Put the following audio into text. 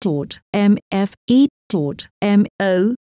dot dot mo